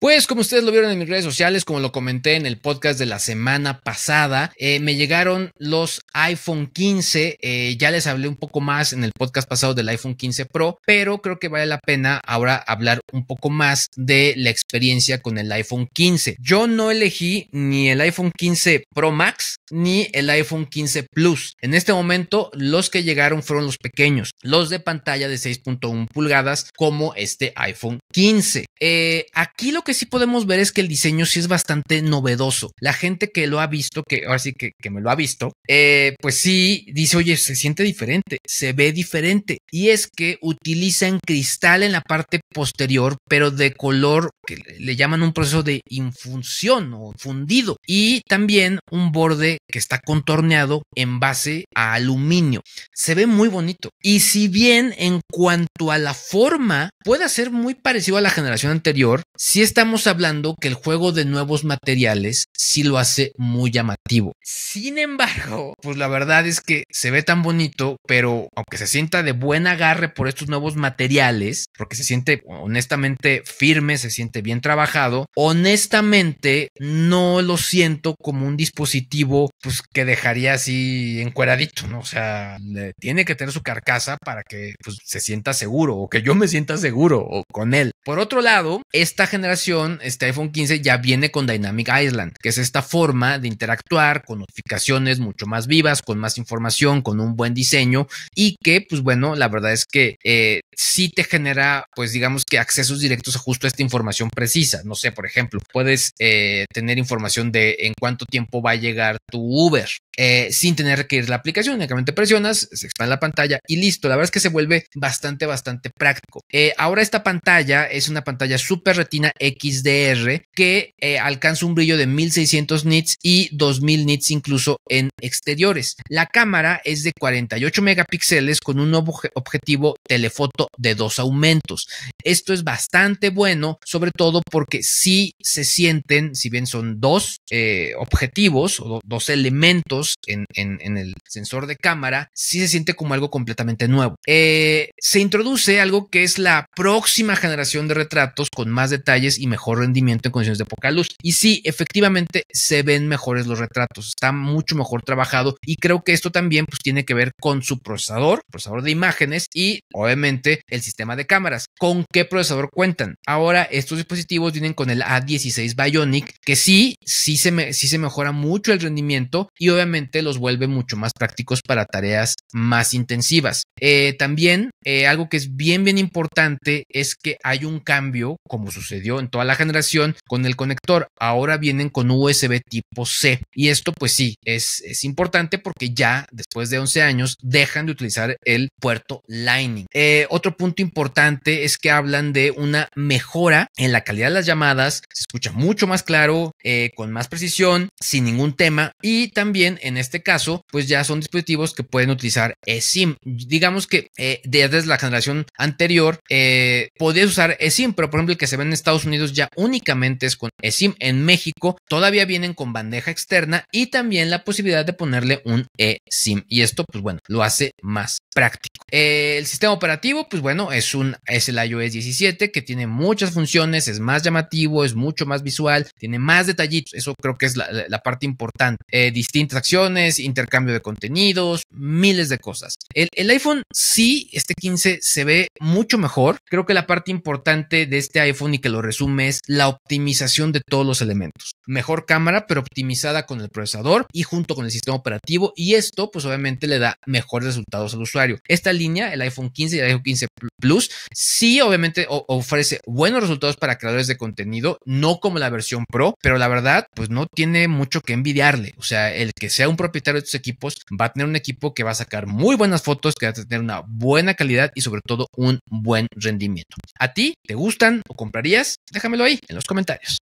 Pues como ustedes lo vieron en mis redes sociales, como lo comenté en el podcast de la semana pasada, eh, me llegaron los iPhone 15. Eh, ya les hablé un poco más en el podcast pasado del iPhone 15 Pro, pero creo que vale la pena ahora hablar un poco más de la experiencia con el iPhone 15. Yo no elegí ni el iPhone 15 Pro Max ni el iPhone 15 Plus. En este momento los que llegaron fueron los pequeños, los de pantalla de 6.1 pulgadas como este iPhone 15. Eh, aquí lo que sí podemos ver es que el diseño sí es bastante novedoso. La gente que lo ha visto, que ahora sí que, me lo ha visto, eh, pues sí dice, oye, se siente diferente, se ve diferente. Y es que utilizan cristal en la parte posterior, pero de color que le llaman un proceso de infunción o fundido. Y también un borde que está contorneado en base a aluminio. Se ve muy bonito. Y si bien en cuanto a la forma puede ser muy parecido a la generación anterior, si estamos hablando que el juego de nuevos materiales sí lo hace muy llamativo. Sin embargo, pues la verdad es que se ve tan bonito, pero aunque se sienta de buen agarre por estos nuevos materiales, porque se siente honestamente firme, se siente bien trabajado, honestamente no lo siento como un dispositivo pues que dejaría así encueradito, ¿no? O sea, tiene que tener su carcasa para que pues, se sienta seguro o que yo me sienta seguro o con él. Por otro lado, esta generación, este iPhone 15 ya viene con Dynamic Island, que es esta forma de interactuar con notificaciones mucho más vivas, con más información, con un buen diseño y que, pues bueno, la verdad es que eh, si te genera, pues digamos que accesos directos a justo esta información precisa. No sé, por ejemplo, puedes eh, tener información de en cuánto tiempo va a llegar tu Uber eh, sin tener que ir la aplicación. Únicamente presionas, se expande la pantalla y listo. La verdad es que se vuelve bastante, bastante práctico. Eh, ahora esta pantalla es una pantalla Super Retina XDR que alcanza un brillo de 1600 nits y 2000 nits incluso en exteriores. La cámara es de 48 megapíxeles con un nuevo objetivo telefoto de dos aumentos. Esto es bastante bueno, sobre todo porque si se sienten, si bien son dos eh, objetivos o dos elementos en, el sensor de cámara, si se siente como algo completamente nuevo. Eh, se introduce algo que es la próxima generación de retratos con más detalles y mejor rendimiento en condiciones de poca luz. Y sí, efectivamente se ven mejores los retratos, está mucho mejor trabajado y creo que esto también pues, tiene que ver con su procesador, procesador de imágenes y obviamente el sistema de cámaras. ¿Con qué procesador cuentan? Ahora estos dispositivos vienen con el A16 Bionic, que sí, sí se, me, sí se mejora mucho el rendimiento y obviamente los vuelve mucho más prácticos para tareas más intensivas. Eh, también eh, algo que es bien, bien importante es que hay un cambio, como sucedió en toda la generación, con el conector. Ahora vienen con USB tipo C. Y esto pues sí, es, importante porque ya después de 11 años dejan de utilizar el puerto Lightning. Eh, otro punto importante es que hablan de una mejora en la calidad de las llamadas, se escucha mucho más claro, eh, con más precisión, sin ningún tema y también en este caso, pues ya son dispositivos que pueden utilizar eSIM. Digamos que eh, desde la generación anterior eh, podías usar eSIM, pero por ejemplo el que se ve en Estados Unidos ya únicamente es con eSIM. En México todavía vienen con bandeja externa y también la posibilidad de ponerle un eSIM. Y esto, pues bueno, lo hace más práctico. el sistema operativo, pues bueno, es, un, es el iOS 17 que tiene muchas funciones, es más llamativo, es mucho más visual, tiene más detallitos. Eso creo que es la, parte importante. Eh, distintas acciones, intercambio de contenidos, miles de cosas. El, el, iPhone sí, este 15 se ve mucho mejor. Creo que la parte importante de este iPhone y que lo resume es la optimización de todos los elementos. Mejor cámara, pero optimizada con el procesador y junto con el sistema operativo. Y esto, pues obviamente le da mejores resultados al usuario esta línea, el iPhone 15 y el iPhone 15 Plus, sí obviamente ofrece buenos resultados para creadores de contenido, no como la versión Pro, pero la verdad, pues no tiene mucho que envidiarle. O sea, el que sea un propietario de estos equipos va a tener un equipo que va a sacar muy buenas fotos, que va a tener una buena calidad y sobre todo un buen rendimiento. ¿A ti te gustan o comprarías? Déjamelo ahí en los comentarios.